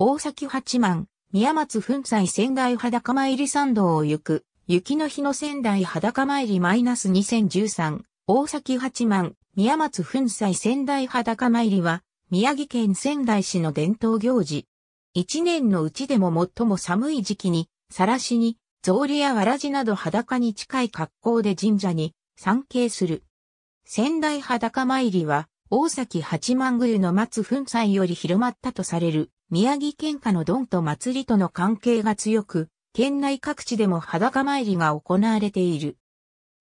大崎八幡、宮松粉砕仙台裸参り参道を行く、雪の日の仙台裸参りマイナス2013、大崎八幡、宮松粉砕仙台裸参りは、宮城県仙台市の伝統行事。一年のうちでも最も寒い時期に、さらしに、草履やわらじなど裸に近い格好で神社に参詣する。仙台裸参りは、大崎八幡宮の松粉祭より広まったとされる。宮城県下のドンと祭りとの関係が強く、県内各地でも裸参りが行われている。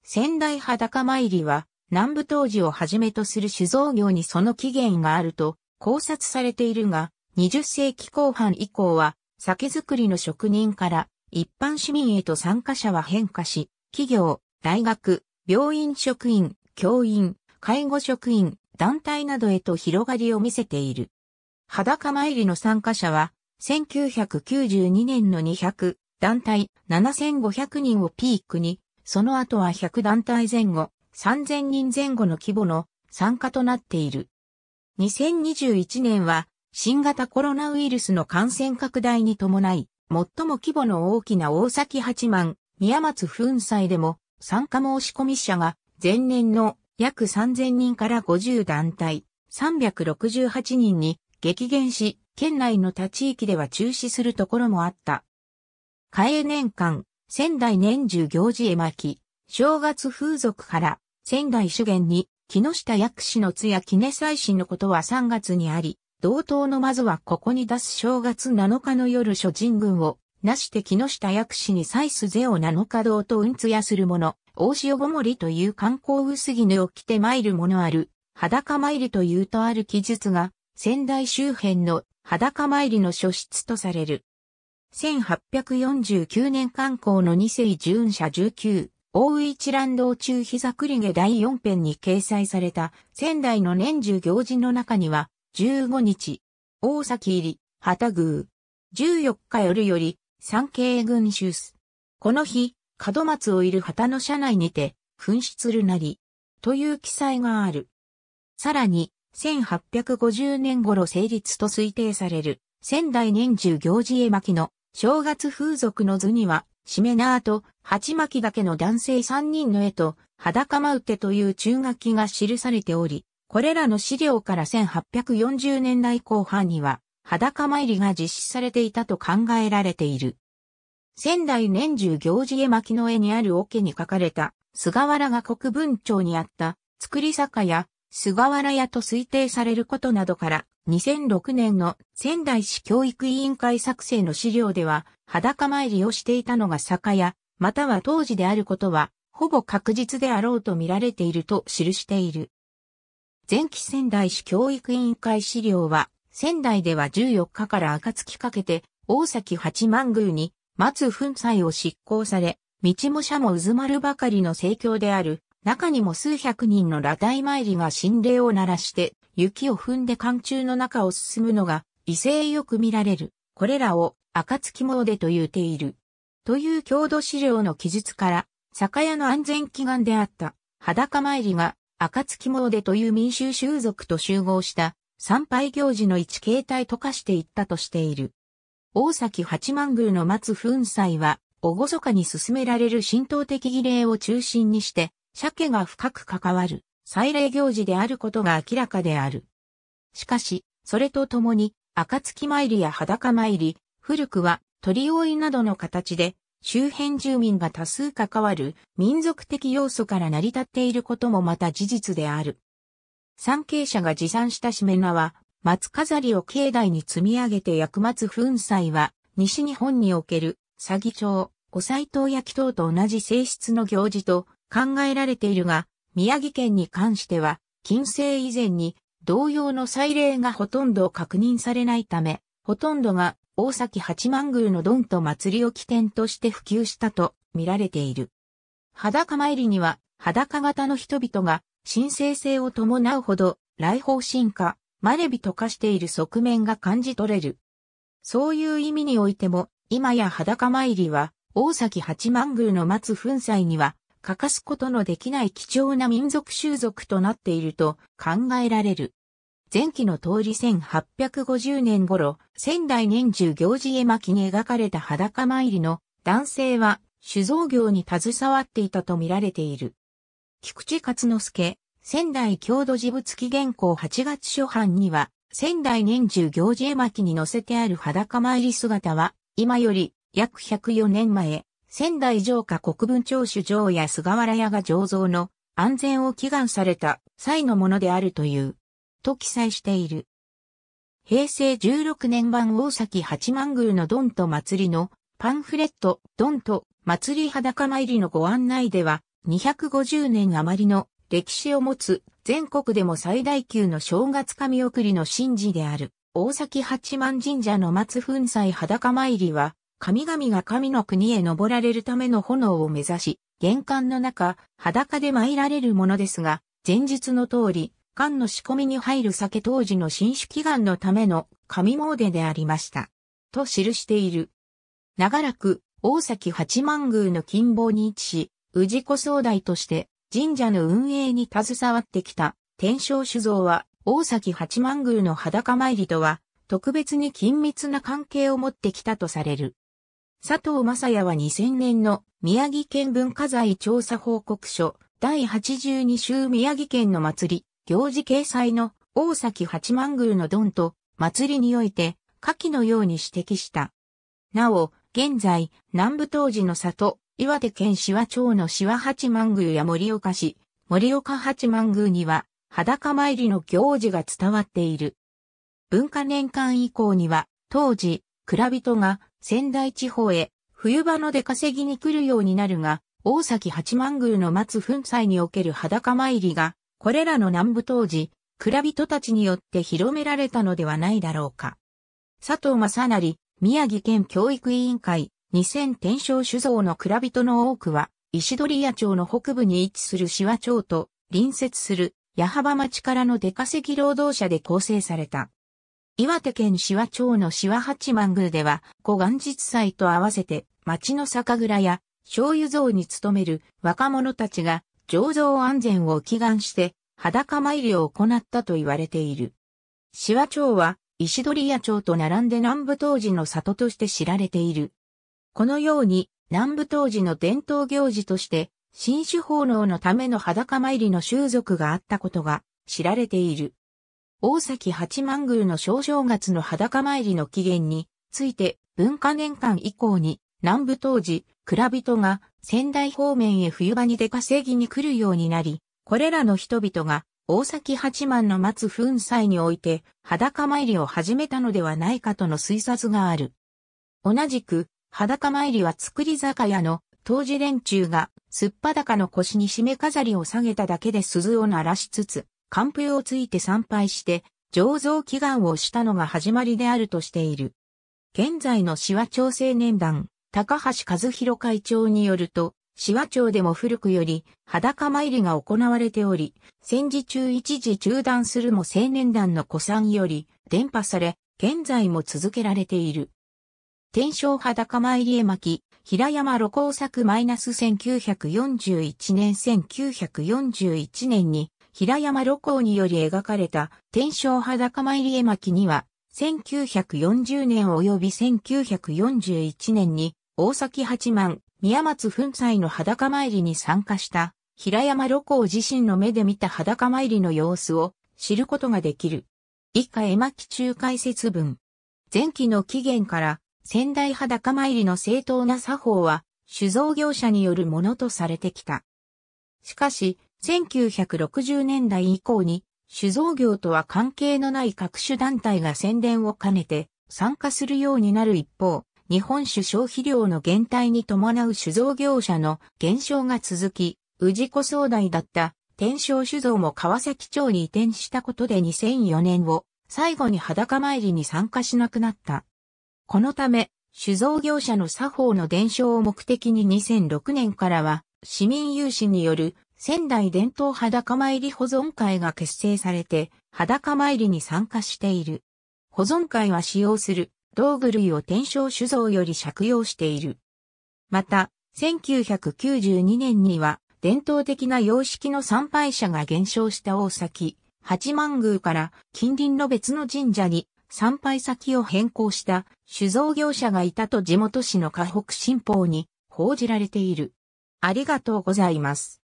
仙台裸参りは、南部当時をはじめとする酒造業にその起源があると考察されているが、20世紀後半以降は、酒造りの職人から一般市民へと参加者は変化し、企業、大学、病院職員、教員、介護職員、団体などへと広がりを見せている。裸参りの参加者は、1992年の200団体7500人をピークに、その後は100団体前後、3000人前後の規模の参加となっている。2021年は、新型コロナウイルスの感染拡大に伴い、最も規模の大きな大崎八幡、宮松粉祭でも、参加申し込み者が、前年の約3000人から50団体、368人に激減し、県内の他地域では中止するところもあった。嘉永年間、仙台年中行事絵巻、正月風俗から仙台主元に、木下薬師の津や木根祭のことは3月にあり、同等のまずはここに出す正月7日の夜諸人軍を、なして木下薬師に祭すゼを7日堂と運通やする者、大塩ごもりという観光薄着絹を着て参る者ある、裸参りというとある記述が、仙台周辺の裸参りの初出とされる。1849年観光の二世巡者19、大一乱道中膝栗毛第4編に掲載された仙台の年中行事の中には、15日、大崎入り、旗宮、14日夜より、三景軍す。この日、門松をいる旗の車内にて、噴出るなり、という記載がある。さらに、1850年頃成立と推定される、仙台年中行事絵巻の正月風俗の図には、しめ縄と鉢巻だけの男性3人の絵と、裸まうてという中書きが記されており、これらの資料から1840年代後半には、裸参りが実施されていたと考えられている。仙台年中行事絵巻の絵にある桶に書かれた、菅原が国分町にあった、作り酒屋、菅原屋と推定されることなどから、2006年の仙台市教育委員会作成の資料では、裸参りをしていたのが酒屋、または当時であることは、ほぼ確実であろうと見られていると記している。前期仙台市教育委員会資料は、仙台では14日から暁かけて、大崎八幡宮に、松粉祭を執行され、道も社も渦まるばかりの盛況である、中にも数百人の裸体参りが心霊を鳴らして、雪を踏んで寒中の中を進むのが、異性よく見られる。これらを、暁詣と言うている。という郷土資料の記述から、酒屋の安全祈願であった、裸参りが、暁詣という民衆習俗と集合した、参拝行事の一形態と化していったとしている。大崎八幡宮の松粉祭は、おごそかに進められる神道的儀礼を中心にして、鮭が深く関わる祭礼行事であることが明らかである。しかし、それとともに、暁参りや裸参り、古くは鳥追いなどの形で、周辺住民が多数関わる民族的要素から成り立っていることもまた事実である。参詣者が持参したしめ縄、松飾りを境内に積み上げて役松粉砕は、西日本における、詐欺町、お斎藤焼き等と同じ性質の行事と考えられているが、宮城県に関しては、近世以前に同様の祭礼がほとんど確認されないため、ほとんどが大崎八幡宮のドンと祭りを起点として普及したと見られている。裸参りには裸型の人々が神聖性を伴うほど来訪進化、マネビと化している側面が感じ取れる。そういう意味においても、今や裸参りは、大崎八幡宮の松粉祭には欠かすことのできない貴重な民族習俗となっていると考えられる。前期の通り1850年頃、仙台年中行事絵巻に描かれた裸参りの男性は酒造業に携わっていたと見られている。菊池勝之助、仙台郷土事物紀元稿8月初版には、仙台年中行事絵巻に載せてある裸参り姿は、今より約104年前、仙台城下国分町主城や菅原屋が醸造の安全を祈願された際のものであるという、と記載している。平成16年版大崎八幡宮のドンと祭りのパンフレットドンと祭り裸参りのご案内では250年余りの歴史を持つ全国でも最大級の正月神送りの神事である大崎八幡神社の松粉祭裸参りは神々が神の国へ登られるための炎を目指し、玄関の中、裸で参られるものですが、前述の通り、缶の仕込みに入る酒当時の新種祈願のための神詣でありました。と記している。長らく、大崎八幡宮の近傍に位置し、治子総代として神社の運営に携わってきた天正酒造は、大崎八幡宮の裸参りとは、特別に緊密な関係を持ってきたとされる。佐藤正也は2000年の宮城県文化財調査報告書第82週宮城県の祭り、行事掲載の大崎八幡宮のドンと祭りにおいて下記のように指摘した。なお、現在、南部当時の里、岩手県紫波町の紫波八幡宮や森岡市、森岡八幡宮には裸参りの行事が伝わっている。文化年間以降には、当時、蔵人が仙台地方へ、冬場の出稼ぎに来るようになるが、大崎八幡宮の松粉祭における裸参りが、これらの南部当時、蔵人たちによって広められたのではないだろうか。佐藤正成、宮城県教育委員会、2000天正酒造の蔵人の多くは、石鳥屋町の北部に位置する市和町と隣接する矢幅町からの出稼ぎ労働者で構成された。岩手県紫波町の紫波八幡宮では、古元日祭と合わせて、町の酒蔵や、醤油像に勤める若者たちが、醸造安全を祈願して、裸参りを行ったと言われている。紫波町は、石鳥屋町と並んで南部当時の里として知られている。このように、南部当時の伝統行事として、新種奉納のための裸参りの習俗があったことが知られている。大崎八幡宮の正正月の裸参りの起源について文化年間以降に南部当時、蔵人が仙台方面へ冬場に出稼ぎに来るようになり、これらの人々が大崎八幡の松粉祭において裸参りを始めたのではないかとの推察がある。同じく裸参りは作り酒屋の当時連中がすっぱだかの腰に締め飾りを下げただけで鈴を鳴らしつつ、完封をついて参拝して、醸造祈願をしたのが始まりであるとしている。現在の紫波町青年団、高橋和弘会長によると、紫波町でも古くより裸参りが行われており、戦時中一時中断するも青年団の古参より伝播され、現在も続けられている。天正裸参り絵巻、平山露光作マイナス1941年1941年に平山露光により描かれた天正裸参り絵巻には、1940年及び1941年に大崎八幡、宮松粉斎の裸参りに参加した平山露光自身の目で見た裸参りの様子を知ることができる。以下絵巻中解説文。前期の起源から仙台裸参りの正当な作法は酒造業者によるものとされてきた。しかし、1960年代以降に、酒造業とは関係のない各種団体が宣伝を兼ねて参加するようになる一方、日本酒消費量の減退に伴う酒造業者の減少が続き、氏子総代だった天正酒造も川崎町に移転したことで2004年を最後に裸参りに参加しなくなった。このため、酒造業者の作法の伝承を目的に2006年からは市民有志による仙台伝統裸参り保存会が結成されて、裸参りに参加している。保存会は使用する道具類を天正酒造より借用している。また、1992年には、伝統的な様式の参拝者が減少した大崎、八幡宮から近隣の別の神社に参拝先を変更した酒造業者がいたと地元市の河北新報に報じられている。ありがとうございます。